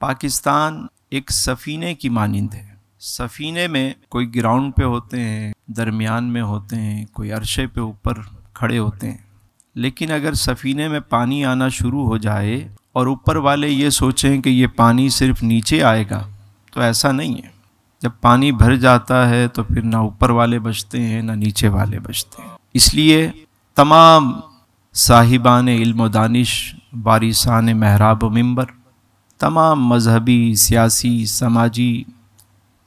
पाकिस्तान एक सफ़ीने की मानंद है सफ़ीने में कोई ग्राउंड पे होते हैं दरमियान में होते हैं कोई अरशे पे ऊपर खड़े होते हैं लेकिन अगर सफ़ीने में पानी आना शुरू हो जाए और ऊपर वाले ये सोचें कि ये पानी सिर्फ नीचे आएगा तो ऐसा नहीं है जब पानी भर जाता है तो फिर ना ऊपर वाले बचते हैं ना नीचे वाले बचते हैं इसलिए तमाम साहिबान इल्म दानिश बारिसान महराब मंबर तमाम मजहबी सियासी समाजी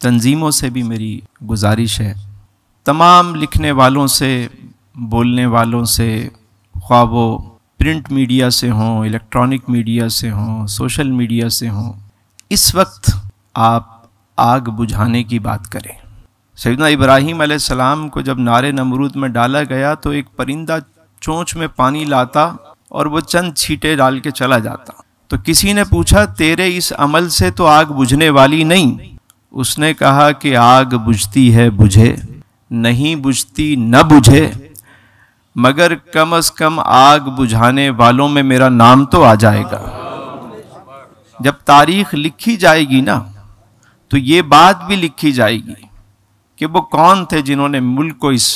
तंजीमों से भी मेरी गुजारिश है तमाम लिखने वालों से बोलने वालों से ख्वाबो प्रिंट मीडिया से हों इलेक्ट्रॉनिक मीडिया से हों सोशल मीडिया से हों इस वक्त आप आग बुझाने की बात करें सैदना इब्राहिम सलाम को जब नारे नमरूद में डाला गया तो एक परिंदा चोंच में पानी लाता और वो चंद छीटे डाल के चला जाता तो किसी ने पूछा तेरे इस अमल से तो आग बुझने वाली नहीं उसने कहा कि आग बुझती है बुझे नहीं बुझती न बुझे मगर कम अज कम आग बुझाने वालों में मेरा नाम तो आ जाएगा जब तारीख लिखी जाएगी ना तो ये बात भी लिखी जाएगी कि वो कौन थे जिन्होंने मुल्क को इस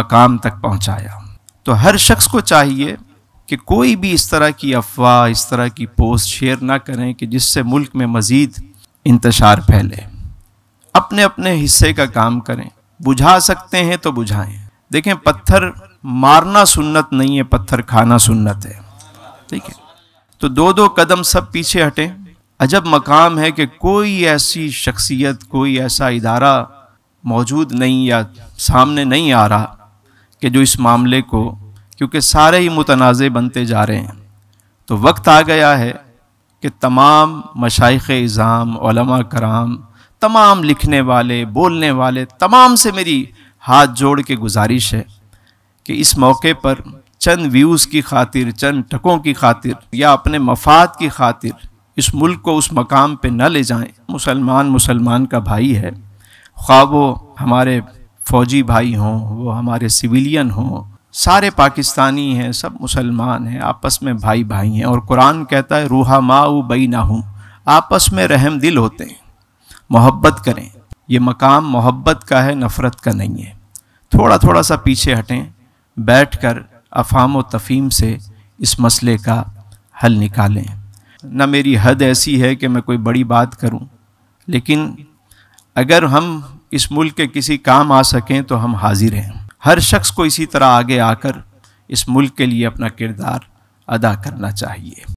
मकाम तक पहुंचाया तो हर शख्स को चाहिए कि कोई भी इस तरह की अफवाह इस तरह की पोस्ट शेयर ना करें कि जिससे मुल्क में मज़ीद इंतशार फैले अपने अपने हिस्से का काम करें बुझा सकते हैं तो बुझाएं देखें पत्थर मारना सुन्नत नहीं है पत्थर खाना सुन्नत है ठीक है तो दो दो कदम सब पीछे हटें अजब मकाम है कि कोई ऐसी शख्सियत कोई ऐसा इदारा मौजूद नहीं या सामने नहीं आ रहा कि जो इस मामले को क्योंकि सारे ही मुतनाज़ बनते जा रहे हैं तो वक्त आ गया है कि तमाम मशाइख इज़ाम कराम तमाम लिखने वाले बोलने वाले तमाम से मेरी हाथ जोड़ के गुजारिश है कि इस मौके पर चंद व्यूज़ की खातिर चंद टकों की खातिर या अपने मफाद की खातिर इस मुल्क को उस मकाम पे न ले जाएं मुसलमान मुसलमान का भाई है ख्वाब वो हमारे फ़ौजी भाई हों वो हमारे सिविलियन हों सारे पाकिस्तानी हैं सब मुसलमान हैं आपस में भाई भाई हैं और कुरान कहता है रूहा माऊ बई ना हूँ आपस में रहम दिल होते हैं मोहब्बत करें ये मकाम मोहब्बत का है नफ़रत का नहीं है थोड़ा थोड़ा सा पीछे हटें बैठ कर अफाम व तफीम से इस मसले का हल निकालें न मेरी हद ऐसी है कि मैं कोई बड़ी बात करूं लेकिन अगर हम इस मुल्क के किसी काम आ सकें तो हम हाजिर हैं हर शख्स को इसी तरह आगे आकर इस मुल्क के लिए अपना किरदार अदा करना चाहिए